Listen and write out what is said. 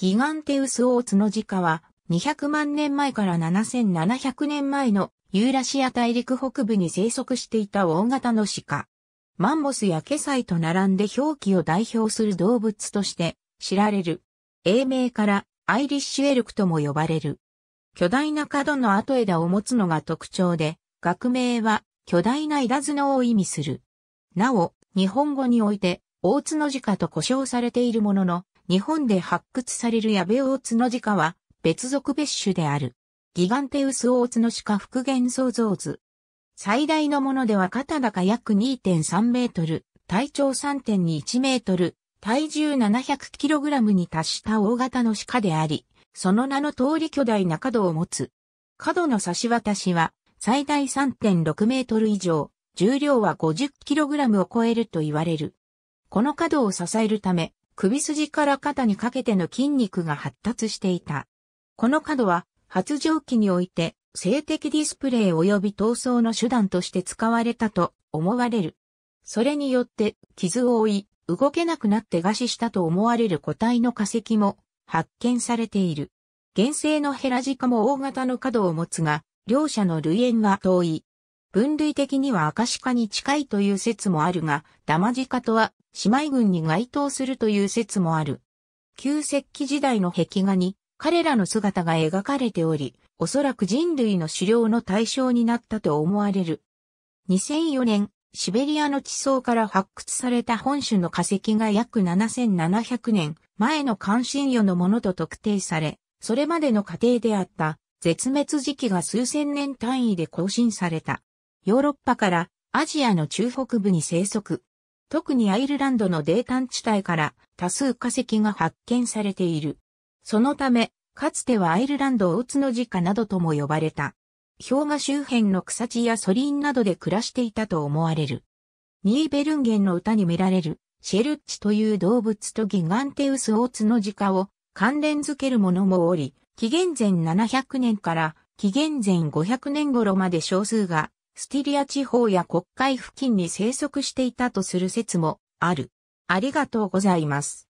ギガンテウスオーツの時価は200万年前から7700年前のユーラシア大陸北部に生息していた大型の鹿。マンモスやケサイと並んで表記を代表する動物として知られる。英名からアイリッシュエルクとも呼ばれる。巨大な角の後枝を持つのが特徴で、学名は巨大な枝角を意味する。なお、日本語において、大角鹿と呼称されているものの、日本で発掘される矢部大ジ鹿は別属別種である。ギガンテウス大シ鹿復元創造図。最大のものでは肩高約2.3メートル、体長3.21メートル、体重7 0 0ラムに達した大型の鹿であり、その名の通り巨大な角を持つ。角の差し渡しは最大3.6メートル以上、重量は5 0ラムを超えると言われる。この角を支えるため、首筋から肩にかけての筋肉が発達していた。この角は発情期において性的ディスプレイ及び闘争の手段として使われたと思われる。それによって傷を負い、動けなくなって餓死したと思われる個体の化石も発見されている。原生のヘラジカも大型の角を持つが、両者の類縁は遠い。分類的にはアカシカに近いという説もあるが、ダマジカとは姉妹軍に該当するという説もある。旧石器時代の壁画に彼らの姿が描かれており、おそらく人類の狩猟の対象になったと思われる。2004年、シベリアの地層から発掘された本種の化石が約7700年前の関心魚のものと特定され、それまでの過程であった絶滅時期が数千年単位で更新された。ヨーロッパからアジアの中北部に生息。特にアイルランドの泥炭地帯から多数化石が発見されている。そのため、かつてはアイルランドーツの地下などとも呼ばれた。氷河周辺の草地やソリンなどで暮らしていたと思われる。ニーベルンゲンの歌に見られる、シェルッチという動物とギガンテウスオーツの地下を関連づけるものもおり、紀元前700年から紀元前500年頃まで少数がスティリア地方や国会付近に生息していたとする説もある。ありがとうございます。